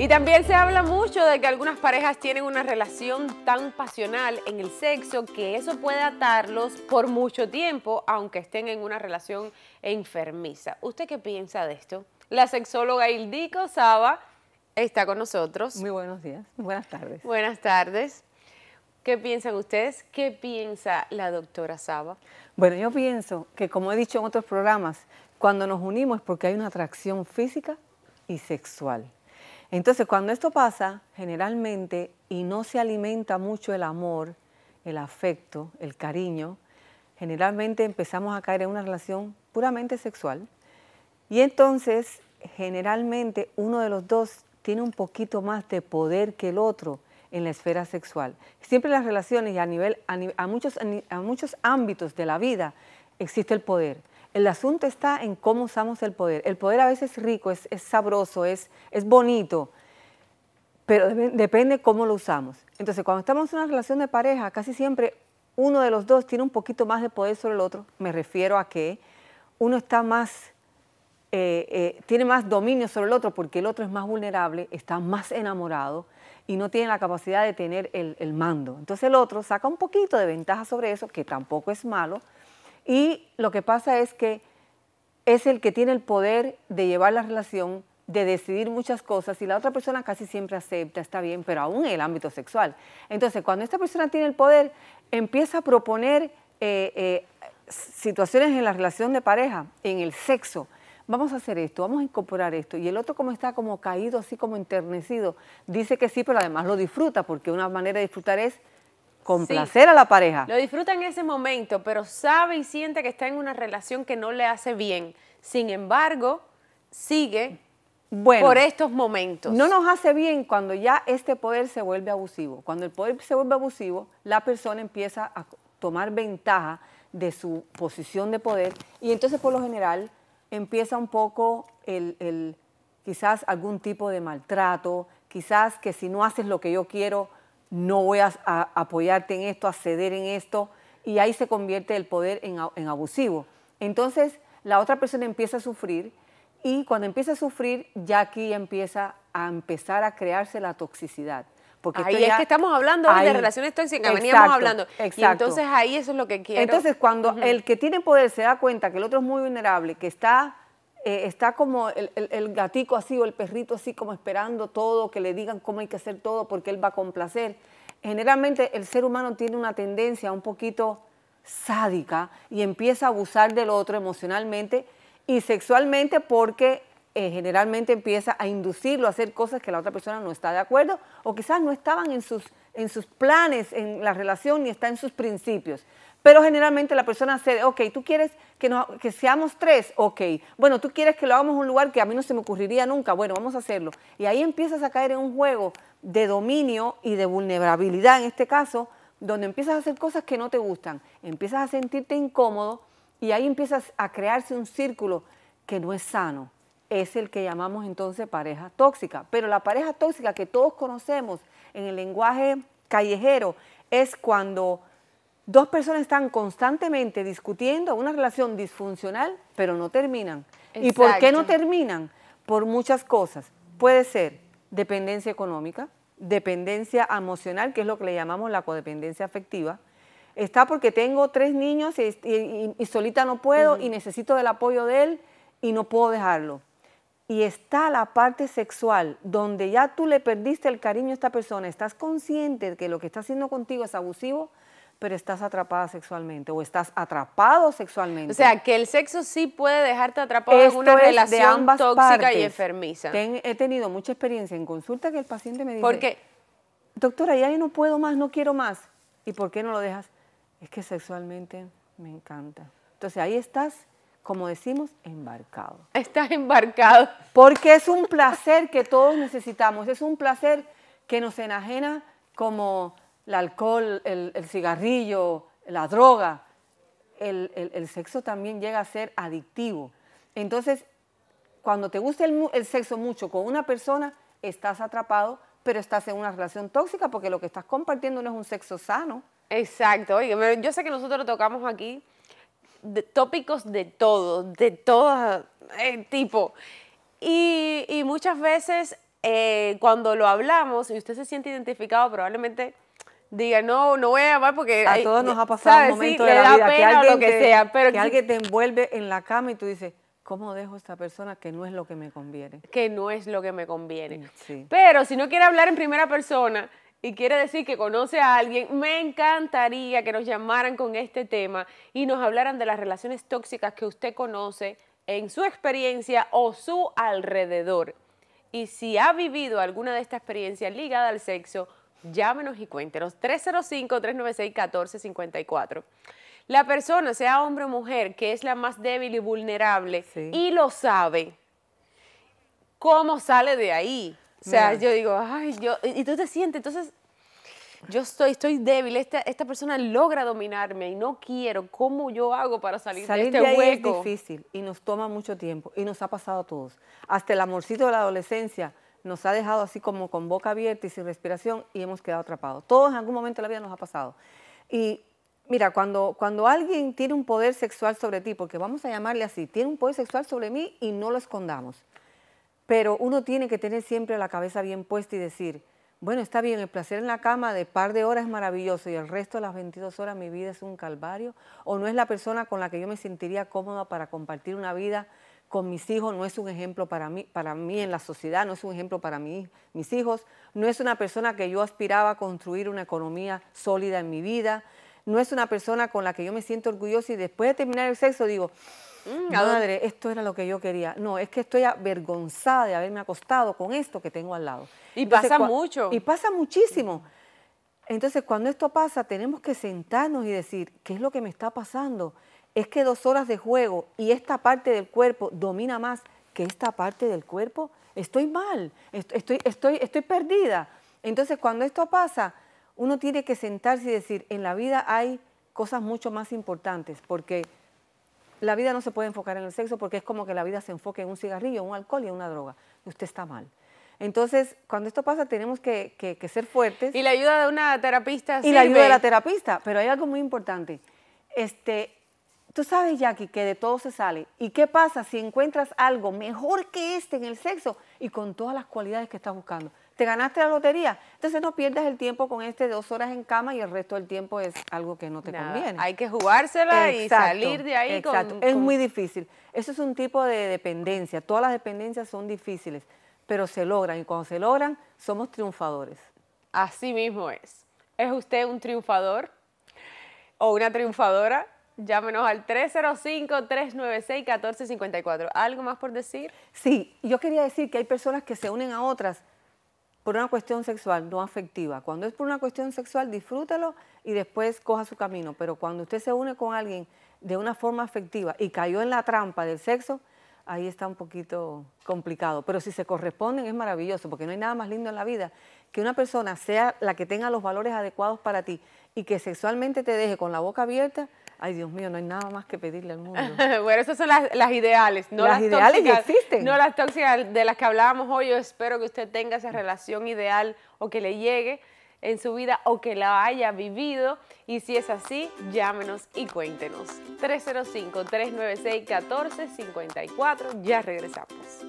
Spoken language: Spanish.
Y también se habla mucho de que algunas parejas tienen una relación tan pasional en el sexo que eso puede atarlos por mucho tiempo, aunque estén en una relación enfermiza. ¿Usted qué piensa de esto? La sexóloga Ildiko Saba está con nosotros. Muy buenos días, buenas tardes. Buenas tardes. ¿Qué piensan ustedes? ¿Qué piensa la doctora Saba? Bueno, yo pienso que como he dicho en otros programas, cuando nos unimos es porque hay una atracción física y sexual. Entonces, cuando esto pasa, generalmente, y no se alimenta mucho el amor, el afecto, el cariño, generalmente empezamos a caer en una relación puramente sexual. Y entonces, generalmente, uno de los dos tiene un poquito más de poder que el otro en la esfera sexual. Siempre en las relaciones y a, nivel, muchos, a muchos ámbitos de la vida existe el poder. El asunto está en cómo usamos el poder. El poder a veces es rico, es, sabroso, es, bonito, pero depende cómo lo usamos. Entonces, cuando estamos en una relación de pareja, casi siempre uno de los dos tiene un poquito más de poder sobre el otro. Me refiero a que uno está más, eh, eh, tiene más dominio sobre el otro porque el otro es más vulnerable, está más enamorado y no tiene la capacidad de tener el mando. Entonces el otro saca un poquito de ventaja sobre eso, que tampoco es malo, y lo que pasa es que es el que tiene el poder de llevar la relación, de decidir muchas cosas y la otra persona casi siempre acepta, está bien, pero aún en el ámbito sexual. Entonces, cuando esta persona tiene el poder, empieza a proponer eh, eh, situaciones en la relación de pareja, en el sexo. Vamos a hacer esto, vamos a incorporar esto. Y el otro como está como caído, así como enternecido, dice que sí, pero además lo disfruta, porque una manera de disfrutar es complacer placer a la pareja. Lo disfruta en ese momento, pero sabe y siente que está en una relación que no le hace bien. Sin embargo, sigue bueno, por estos momentos. No nos hace bien cuando ya este poder se vuelve abusivo. Cuando el poder se vuelve abusivo, la persona empieza a tomar ventaja de su posición de poder y entonces por lo general empieza un poco el quizás algún tipo de maltrato, quizás que si no haces lo que yo quiero, no voy a, apoyarte en esto, a ceder en esto, y ahí se convierte el poder en, abusivo. Entonces, la otra persona empieza a sufrir y cuando empieza a sufrir, ya aquí empieza a empezar a crearse la toxicidad. Porque ahí es que estamos hablando de relaciones tóxicas, veníamos hablando. Y entonces ahí eso es lo que quiero. Entonces, cuando el que tiene poder se da cuenta que el otro es muy vulnerable, que está eh, está como el, el, gatico así o el perrito así como esperando todo, que le digan cómo hay que hacer todo porque él va a complacer. Generalmente el ser humano tiene una tendencia un poquito sádica y empieza a abusar del otro emocionalmente y sexualmente porque eh, generalmente empieza a inducirlo a hacer cosas que la otra persona no está de acuerdo o quizás no estaban en sus en sus planes, en la relación, ni está en sus principios. Pero generalmente la persona se, ok, tú quieres que, que seamos tres, ok. Bueno, tú quieres que lo hagamos en un lugar que a mí no se me ocurriría nunca, bueno, vamos a hacerlo. Y ahí empiezas a caer en un juego de dominio y de vulnerabilidad, en este caso, donde empiezas a hacer cosas que no te gustan, empiezas a sentirte incómodo y ahí empiezas a crearse un círculo que no es sano. Es el que llamamos entonces pareja tóxica. Pero la pareja tóxica que todos conocemos en el lenguaje callejero es cuando dos personas están constantemente discutiendo una relación disfuncional, pero no terminan. ¿Y por qué no terminan? Por muchas cosas. Puede ser dependencia económica, dependencia emocional, que es lo que le llamamos la codependencia afectiva. Está porque tengo tres niños y, solita no puedo y necesito del apoyo de él y no puedo dejarlo y está la parte sexual, donde ya tú le perdiste el cariño a esta persona, estás consciente de que lo que está haciendo contigo es abusivo, pero estás atrapada sexualmente o estás atrapado sexualmente. O sea, que el sexo sí puede dejarte atrapado en una relación tóxica y enfermiza. he tenido mucha experiencia en consulta que el paciente me dice, ¿Por doctora, ya no puedo más, no quiero más. ¿Y por qué no lo dejas? Es que sexualmente me encanta. Entonces ahí estás como decimos, embarcado. Estás embarcado. Porque es un placer que todos necesitamos, es un placer que nos enajena como el alcohol, el, cigarrillo, la droga. El, sexo también llega a ser adictivo. Entonces, cuando te gusta el sexo mucho con una persona, estás atrapado, pero estás en una relación tóxica porque lo que estás compartiendo no es un sexo sano. Exacto, oye, yo sé que nosotros lo tocamos aquí tópicos de todo, de todo eh, tipo. Y, muchas veces eh, cuando lo hablamos y usted se siente identificado, probablemente diga, no, no voy a llamar porque... A todos nos ha pasado un momento de la vida que lo que, sea, pero que alguien te envuelve en la cama y tú dices, ¿cómo dejo a esta persona que no es lo que me conviene? Que no es lo que me conviene. Mm, pero si no quiere hablar en primera persona y quiere decir que conoce a alguien, me encantaría que nos llamaran con este tema y nos hablaran de las relaciones tóxicas que usted conoce en su experiencia o su alrededor. Y si ha vivido alguna de estas experiencias ligada al sexo, llámenos y cuéntenos. 305-396-1454. La persona, sea hombre o mujer, que es la más débil y vulnerable y lo sabe, ¿cómo sale de ahí? O sea, yo digo, ay, yo, y tú te sientes, entonces yo estoy, estoy débil, esta, persona logra dominarme y no quiero, ¿cómo yo hago para salir, de este de ahí Es difícil y nos toma mucho tiempo y nos ha pasado a todos. Hasta el amorcito de la adolescencia nos ha dejado así como con boca abierta y sin respiración y hemos quedado atrapados. Todos en algún momento de la vida nos ha pasado. Y mira, cuando, cuando alguien tiene un poder sexual sobre ti, porque vamos a llamarle así, tiene un poder sexual sobre mí y no lo escondamos pero uno tiene que tener siempre la cabeza bien puesta y decir, bueno, está bien, el placer en la cama de par de horas es maravilloso y el resto de las 22 horas mi vida es un calvario, o no es la persona con la que yo me sentiría cómoda para compartir una vida con mis hijos, no es un ejemplo para mí, para mí en la sociedad, no es un ejemplo para mí, mis hijos, no es una persona que yo aspiraba a construir una economía sólida en mi vida, no es una persona con la que yo me siento orgullosa y después de terminar el sexo digo, Mm, madre, esto era lo que yo quería. No, es que estoy avergonzada de haberme acostado con esto que tengo al lado. Y pasa mucho. Y pasa muchísimo. Entonces, cuando esto pasa, tenemos que sentarnos y decir, ¿qué es lo que me está pasando? Es que dos horas de juego y esta parte del cuerpo domina más que esta parte del cuerpo. Estoy mal, estoy, estoy, estoy perdida. Entonces, cuando esto pasa, uno tiene que sentarse y decir, en la vida hay cosas mucho más importantes, porque la vida no se puede enfocar en el sexo porque es como que la vida se enfoque en un cigarrillo, un alcohol y en una droga. Usted está mal. Entonces, cuando esto pasa, tenemos que, ser fuertes. Y la ayuda de una terapista. Y la ayuda de la terapista. Pero hay algo muy importante. Este, tú sabes, Jackie, que de todo se sale. ¿Y qué pasa si encuentras algo mejor que este en el sexo y con todas las cualidades que estás buscando? te ganaste la lotería. Entonces no pierdas el tiempo con este dos horas en cama y el resto del tiempo es algo que no te conviene. Hay que jugársela y salir de ahí. Exacto. es muy difícil. Eso es un tipo de dependencia. Todas las dependencias son difíciles, pero se logran y cuando se logran somos triunfadores. Así mismo es. ¿Es usted un triunfador o una triunfadora? Llámenos al 305-396-1454. ¿Algo más por decir? Sí, yo quería decir que hay personas que se unen a otras por una cuestión sexual, no afectiva. Cuando es por una cuestión sexual, disfrútalo y después coja su camino. Pero cuando usted se une con alguien de una forma afectiva y cayó en la trampa del sexo, ahí está un poquito complicado. Pero si se corresponden es maravilloso, porque no hay nada más lindo en la vida que una persona sea la que tenga los valores adecuados para ti y que sexualmente te deje con la boca abierta Ay, Dios mío, no hay nada más que pedirle al mundo. bueno, esas son las, ideales. No las, ideales que existen. No las tóxicas de las que hablábamos hoy. Yo espero que usted tenga esa relación ideal o que le llegue en su vida o que la haya vivido. Y si es así, llámenos y cuéntenos. 305-396-1454. Ya regresamos.